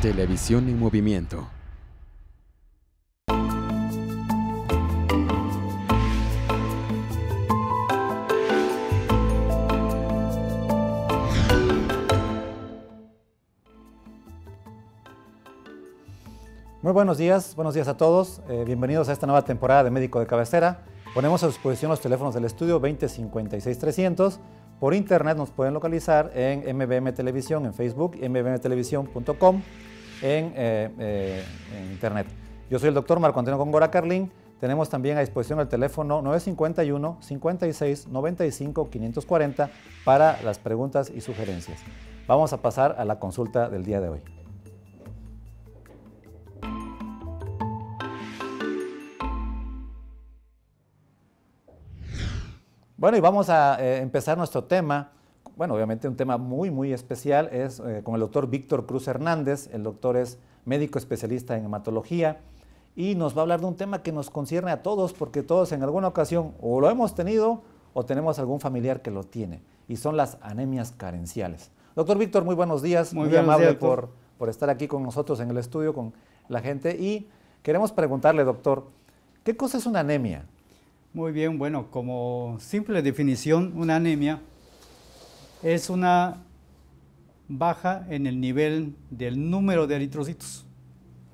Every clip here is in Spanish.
Televisión en movimiento. Muy buenos días, buenos días a todos. Eh, bienvenidos a esta nueva temporada de Médico de Cabecera. Ponemos a disposición los teléfonos del estudio 2056300. 300 Por internet nos pueden localizar en MBM Televisión, en Facebook, mbmtelevisión.com. Eh, eh, en, Internet. Yo soy el doctor Marco Antonio Gora Carlín. Tenemos también a disposición el teléfono 951 56 540 para las preguntas y sugerencias. Vamos a pasar a la consulta del día de hoy. Bueno, y vamos a eh, empezar nuestro tema bueno, obviamente un tema muy, muy especial es eh, con el doctor Víctor Cruz Hernández. El doctor es médico especialista en hematología y nos va a hablar de un tema que nos concierne a todos porque todos en alguna ocasión o lo hemos tenido o tenemos algún familiar que lo tiene y son las anemias carenciales. Doctor Víctor, muy buenos días, muy, amable por, por estar aquí con nosotros en el estudio, con la gente y queremos preguntarle, doctor, ¿qué cosa es una anemia? Muy bien, bueno, como simple definición, una anemia es una baja en el nivel del número de eritrocitos.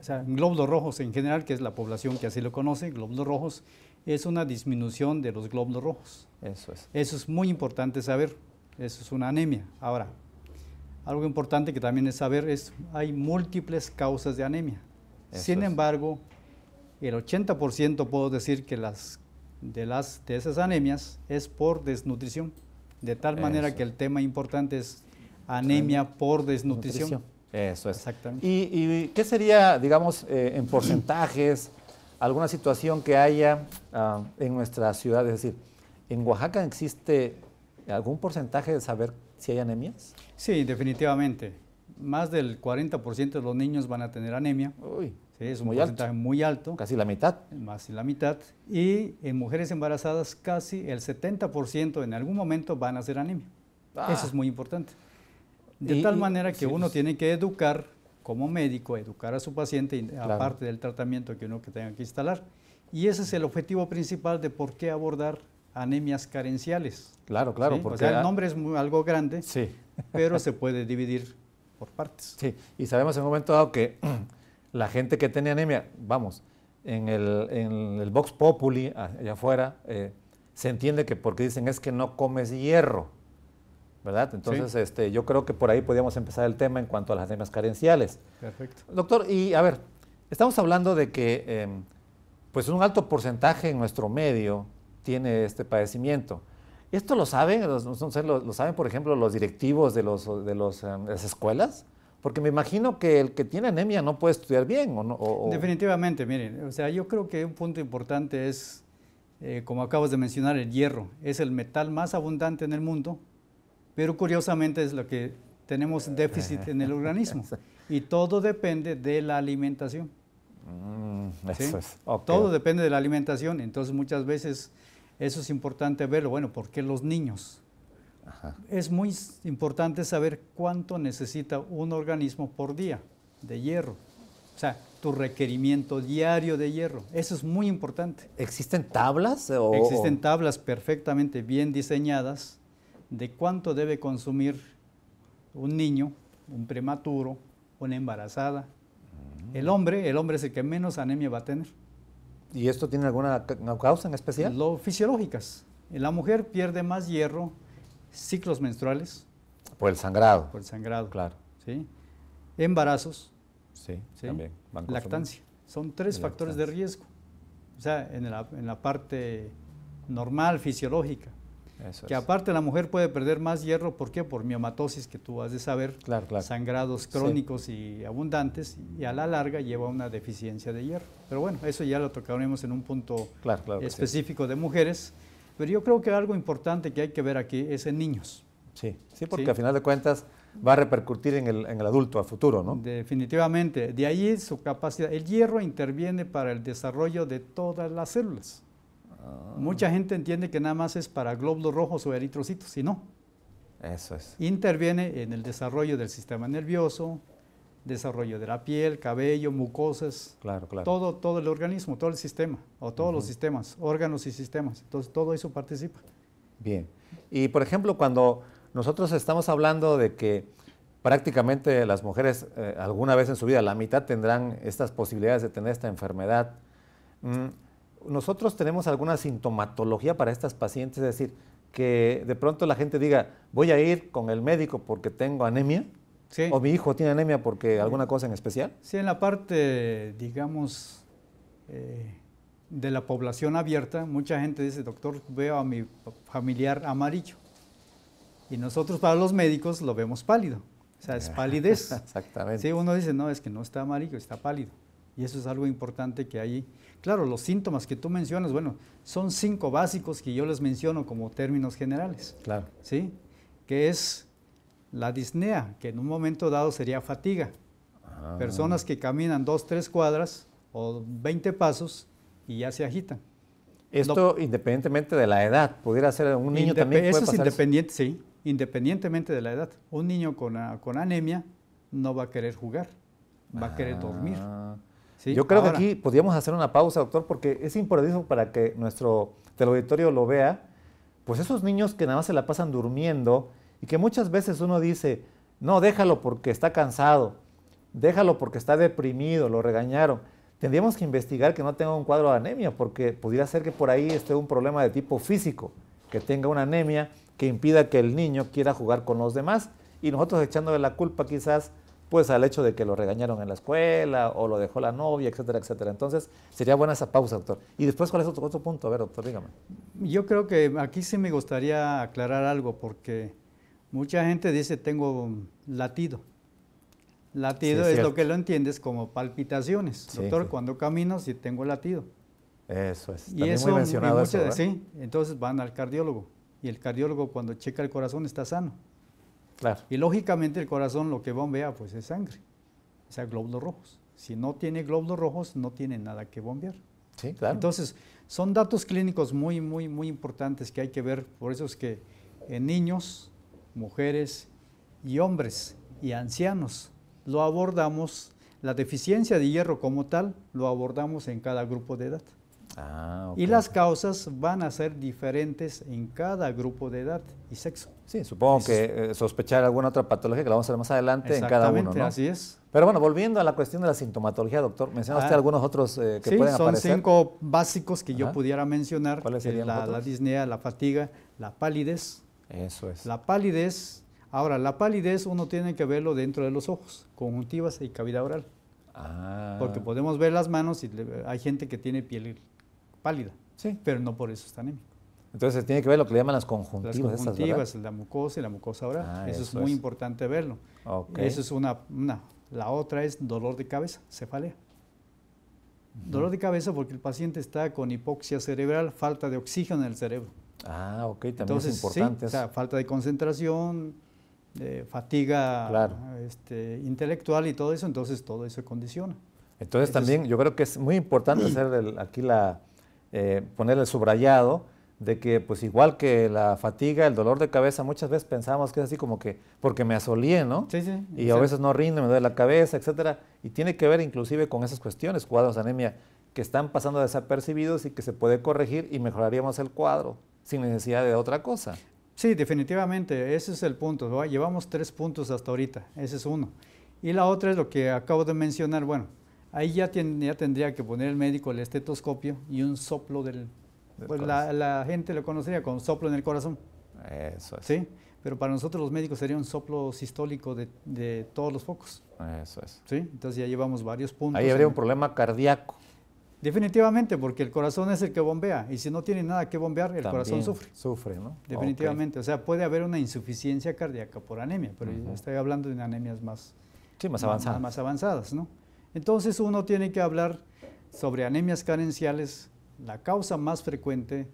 O sea, glóbulos rojos en general, que es la población que así lo conoce, glóbulos rojos, es una disminución de los glóbulos rojos. Eso es. Eso es muy importante saber. Eso es una anemia. Ahora, algo importante que también es saber es hay múltiples causas de anemia. Sin embargo, el 80% puedo decir que de esas anemias es por desnutrición. De tal manera que el tema importante es anemia por desnutrición. Eso es. Exactamente. ¿Y, qué sería, digamos, eh, en porcentajes, alguna situación que haya ah, en nuestra ciudad? Es decir, ¿en Oaxaca existe algún porcentaje de saber si hay anemias? Sí, definitivamente. Más del 40% de los niños van a tener anemia. Uy es un muy porcentaje muy alto. Casi la mitad. Más la mitad. Y en mujeres embarazadas casi el 70% en algún momento van a ser anemia. Ah. Eso es muy importante. De tal manera que uno pues. tiene que educar como médico, educar a su paciente, aparte del tratamiento que uno que tenga que instalar. Y ese es el objetivo principal de por qué abordar anemias carenciales. Claro, claro. Porque el nombre es algo grande, sí. pero se puede dividir por partes. Sí, y sabemos en un momento dado que la gente que tiene anemia, vamos, en el, Vox Populi, allá afuera, eh, se entiende que porque dicen es que no comes hierro, ¿verdad? Entonces, este, yo creo que por ahí podríamos empezar el tema en cuanto a las anemias carenciales. Perfecto. Doctor, y a ver, estamos hablando de que em, pues un alto porcentaje en nuestro medio tiene este padecimiento. Esto lo saben, lo, saben, por ejemplo, los directivos de, de, los, em, de las escuelas. Porque me imagino que el que tiene anemia no puede estudiar bien. ¿o no? Definitivamente, miren, o sea, yo creo que un punto importante es, eh, como acabas de mencionar, el hierro. Es el metal más abundante en el mundo, pero curiosamente es lo que tenemos déficit en el organismo. Y todo depende de la alimentación. Mm, es. Todo depende de la alimentación, entonces muchas veces eso es importante verlo. Bueno, ¿por qué los niños? Es muy importante saber cuánto necesita un organismo por día de hierro. O sea, tu requerimiento diario de hierro. Eso es muy importante. ¿Existen tablas? O... Existen tablas perfectamente bien diseñadas de cuánto debe consumir un niño, un prematuro, una embarazada. Mm. El hombre, el hombre es el que menos anemia va a tener. ¿Y esto tiene alguna causa en especial? Lo fisiológicas. La mujer pierde más hierro ciclos menstruales. Por el sangrado. Por el sangrado. Claro. ¿sí? Embarazos. Sí, lactancia. Son tres factores de riesgo. O sea, en la, parte normal, fisiológica. que aparte la mujer puede perder más hierro, ¿por qué? Por miomatosis, que tú has de saber, sangrados crónicos y abundantes, y a la larga lleva a una deficiencia de hierro. Pero bueno, eso ya lo tocaremos en un punto específico de mujeres. Pero yo creo que algo importante que hay que ver aquí es en niños. Sí, sí, porque al a final de cuentas va a repercutir en el, en el, adulto a futuro, ¿no? Definitivamente. De ahí su capacidad. El hierro interviene para el desarrollo de todas las células. Ah. Mucha gente entiende que nada más es para glóbulos rojos o eritrocitos, y no. Eso es. Interviene en el desarrollo del sistema nervioso, desarrollo de la piel, cabello, mucosas, claro, Todo, todo el organismo, todo el sistema, o todos los sistemas, órganos y sistemas. Entonces, todo eso participa. Bien. Y, por ejemplo, cuando nosotros estamos hablando de que prácticamente las mujeres eh, alguna vez en su vida, la mitad tendrán estas posibilidades de tener esta enfermedad, mm, nosotros tenemos alguna sintomatología para estas pacientes, es decir, que de pronto la gente diga, voy a ir con el médico porque tengo anemia, ¿O mi hijo tiene anemia porque alguna cosa en especial? Sí, en la parte, digamos, eh, de la población abierta, mucha gente dice, doctor, veo a mi familiar amarillo. Y nosotros para los médicos lo vemos pálido. O sea, es palidez. Exactamente. Sí, uno dice, no, es que no está amarillo, está pálido. Y eso es algo importante que hay. Claro, los síntomas que tú mencionas, bueno, son cinco básicos que yo les menciono como términos generales. Claro. ¿Sí? Que es la disnea, que en un momento dado sería fatiga. Ah. Personas que caminan dos, tres cuadras o 20 pasos y ya se agitan. Esto independientemente de la edad, pudiera ser un niño también. eso es independiente, sí, independientemente de la edad. Un niño ah, con, anemia no va a querer jugar, va a querer dormir. Ah. Yo creo que aquí podríamos hacer una pausa, doctor, porque es importante para que nuestro teleauditorio lo vea. Pues esos niños que nada más se la pasan durmiendo, y que muchas veces uno dice, no, déjalo porque está cansado, déjalo porque está deprimido, lo regañaron. Tendríamos que investigar que no tenga un cuadro de anemia, porque pudiera ser que por ahí esté un problema de tipo físico, que tenga una anemia que impida que el niño quiera jugar con los demás y nosotros echándole la culpa quizás pues al hecho de que lo regañaron en la escuela o lo dejó la novia, etcétera, etcétera. Entonces, sería buena esa pausa, doctor. Y después, ¿cuál es otro, otro punto? A ver, doctor, dígame. Yo creo que aquí sí me gustaría aclarar algo porque Mucha gente dice tengo latido. Latido es, lo que lo entiendes como palpitaciones. Doctor, cuando camino si tengo latido. Eso es. También y eso, muy mencionado y muchas, Sí, entonces van al cardiólogo. Y el cardiólogo cuando checa el corazón está sano. Claro. Y lógicamente el corazón lo que bombea pues es sangre, o sea, glóbulos rojos. Si no tiene glóbulos rojos, no tiene nada que bombear. Sí, claro. Entonces, son datos clínicos muy, muy, muy importantes que hay que ver. Por eso es que en niños mujeres y hombres y ancianos. Lo abordamos, la deficiencia de hierro como tal, lo abordamos en cada grupo de edad. Ah, y las causas van a ser diferentes en cada grupo de edad y sexo. Sí, supongo que eh, sospechar alguna otra patología que la vamos a ver más adelante en cada uno. Exactamente, así es. Pero bueno, volviendo a la cuestión de la sintomatología, doctor, mencionaste ah, algunos otros eh, que pueden aparecer. Sí, son cinco básicos que yo pudiera mencionar. ¿Cuáles serían la, la disnea, la fatiga, la palidez, eso es. La palidez, ahora, la palidez uno tiene que verlo dentro de los ojos, conjuntivas y cavidad oral. Ah. Porque podemos ver las manos y hay gente que tiene piel pálida, sí. pero no por eso está anémico. Entonces tiene que ver lo que le llaman las conjuntivas. Las conjuntivas, la mucosa y la mucosa oral. Ah, eso, es muy importante verlo. Eso es una, una, La otra es dolor de cabeza, cefalea. Dolor de cabeza porque el paciente está con hipoxia cerebral, falta de oxígeno en el cerebro. Ah, ok, también es importante. o sea, falta de concentración, eh, fatiga este, intelectual y todo eso, entonces todo eso condiciona. Entonces, también yo creo que es muy importante hacer el, aquí la, eh, poner el subrayado de que pues igual que la fatiga, el dolor de cabeza, muchas veces pensamos que es así como que porque me asolí, ¿no? Sí, sí. Y a veces no rindo, me duele la cabeza, etcétera. Y tiene que ver inclusive con esas cuestiones, cuadros de anemia, que están pasando desapercibidos y que se puede corregir y mejoraríamos el cuadro sin necesidad de otra cosa. Sí, definitivamente, ese es el punto. Llevamos tres puntos hasta ahorita, ese es uno. Y la otra es lo que acabo de mencionar, bueno, ahí ya, tendría que poner el médico el estetoscopio y un soplo del... pues la, gente lo conocería con soplo en el corazón. Eso es. Sí, pero para nosotros los médicos sería un soplo sistólico de, de todos los focos. Eso es. Sí, entonces ya llevamos varios puntos. Ahí habría un problema cardíaco. Definitivamente, porque el corazón es el que bombea y si no tiene nada que bombear, el corazón sufre. Sufre, ¿no? Definitivamente, o sea, puede haber una insuficiencia cardíaca por anemia, pero estoy hablando de anemias más, más, avanzadas. ¿no? Entonces uno tiene que hablar sobre anemias carenciales. La causa más frecuente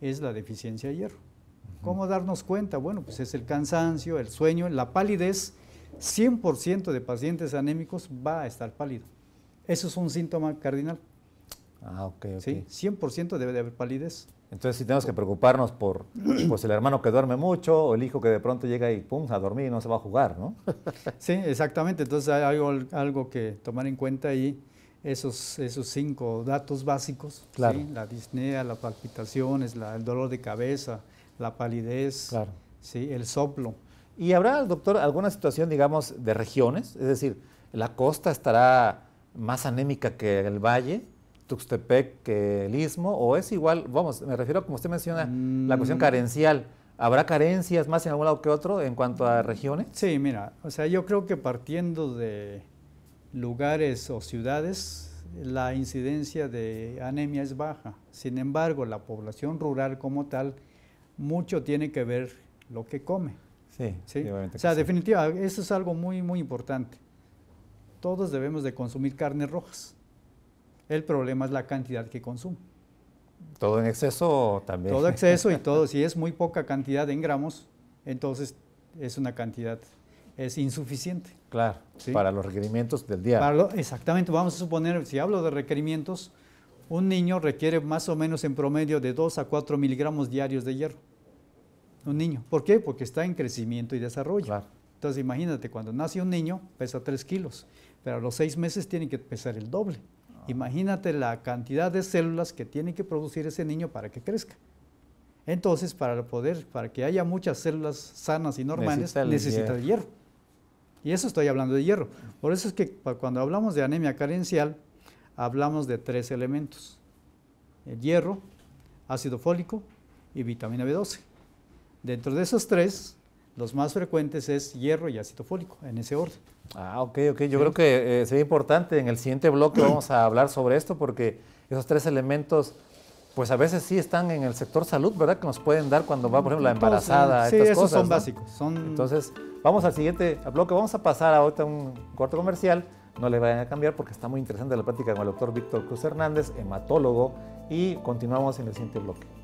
es la deficiencia de hierro. ¿Cómo darnos cuenta? Bueno, pues es el cansancio, el sueño, la palidez. 100% de pacientes anémicos va a estar pálido. Eso es un síntoma cardinal. Ah, ok, ok. ¿Sí? 100% debe de haber palidez. Entonces si tenemos que preocuparnos por pues, el hermano que duerme mucho o el hijo que de pronto llega y pum, a dormir y no se va a jugar, ¿no? Sí, exactamente. Entonces hay algo, algo que tomar en cuenta ahí, esos, esos cinco datos básicos. Claro. La disnea, las palpitaciones, el dolor de cabeza, la palidez, ¿sí? el soplo. ¿Y habrá, doctor, alguna situación, digamos, de regiones? Es decir, ¿la costa estará más anémica que el valle? Tuxtepec que el Istmo? ¿O es igual? Vamos, me refiero, como usted menciona, la cuestión mm. carencial. ¿Habrá carencias más en algún lado que otro en cuanto a regiones? Sí, mira, o sea, yo creo que partiendo de lugares o ciudades, la incidencia de anemia es baja. Sin embargo, la población rural como tal, mucho tiene que ver lo que come. Sí, ¿sí? O sea, definitiva, definitivamente, eso es algo muy, muy importante. Todos debemos de consumir carnes rojas. El problema es la cantidad que consume. Todo en exceso también. Todo exceso y todo. Si es muy poca cantidad en gramos, entonces es una cantidad, es insuficiente. Claro, para los requerimientos del día. exactamente, vamos a suponer, si hablo de requerimientos, un niño requiere más o menos en promedio de 2 a 4 miligramos diarios de hierro. Un niño. ¿Por qué? Porque está en crecimiento y desarrollo. Claro. Entonces imagínate, cuando nace un niño pesa 3 kilos, pero a los 6 meses tiene que pesar el doble. Imagínate la cantidad de células que tiene que producir ese niño para que crezca. Entonces, para poder, para que haya muchas células sanas y normales, necesita, de hierro. hierro. Y eso estoy hablando de hierro. Por eso es que cuando hablamos de anemia carencial, hablamos de tres elementos. El hierro, ácido fólico y vitamina B12. Dentro de esos tres, los más frecuentes es hierro y ácido fólico, en ese orden. Ah, ok, ok. Yo creo que eh, sería importante en el siguiente bloque vamos a hablar sobre esto porque esos tres elementos, pues a veces sí están en el sector salud, ¿verdad? Que nos pueden dar cuando va, por ejemplo, la embarazada, cosas. sí, son básicos. Son... Entonces, vamos al siguiente bloque. Vamos a pasar ahorita a un cuarto comercial. No le vayan a cambiar porque está muy interesante la práctica con el doctor Víctor Cruz Hernández, hematólogo, y continuamos en el siguiente bloque.